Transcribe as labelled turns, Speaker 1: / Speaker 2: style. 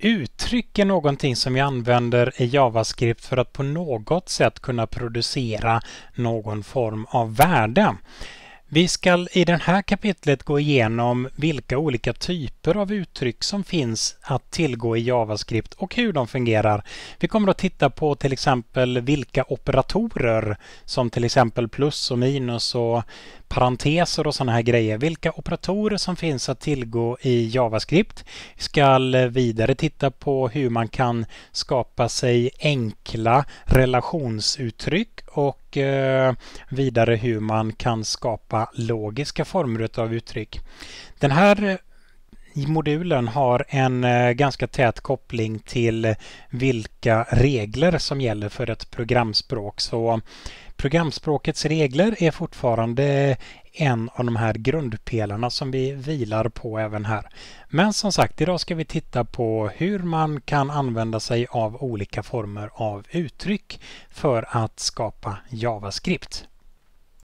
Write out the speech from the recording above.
Speaker 1: Uttryck är någonting som vi använder i JavaScript för att på något sätt kunna producera någon form av värde. Vi ska i det här kapitlet gå igenom vilka olika typer av uttryck som finns att tillgå i JavaScript och hur de fungerar. Vi kommer att titta på till exempel vilka operatorer som till exempel plus och minus och parenteser och sådana här grejer. Vilka operatorer som finns att tillgå i JavaScript. Vi ska vidare titta på hur man kan skapa sig enkla relationsuttryck och eh, vidare hur man kan skapa logiska former av uttryck. Den här eh, modulen har en eh, ganska tät koppling till vilka regler som gäller för ett programspråk. Så programspråkets regler är fortfarande en av de här grundpelarna som vi vilar på även här. Men som sagt, idag ska vi titta på hur man kan använda sig av olika former av uttryck för att skapa JavaScript.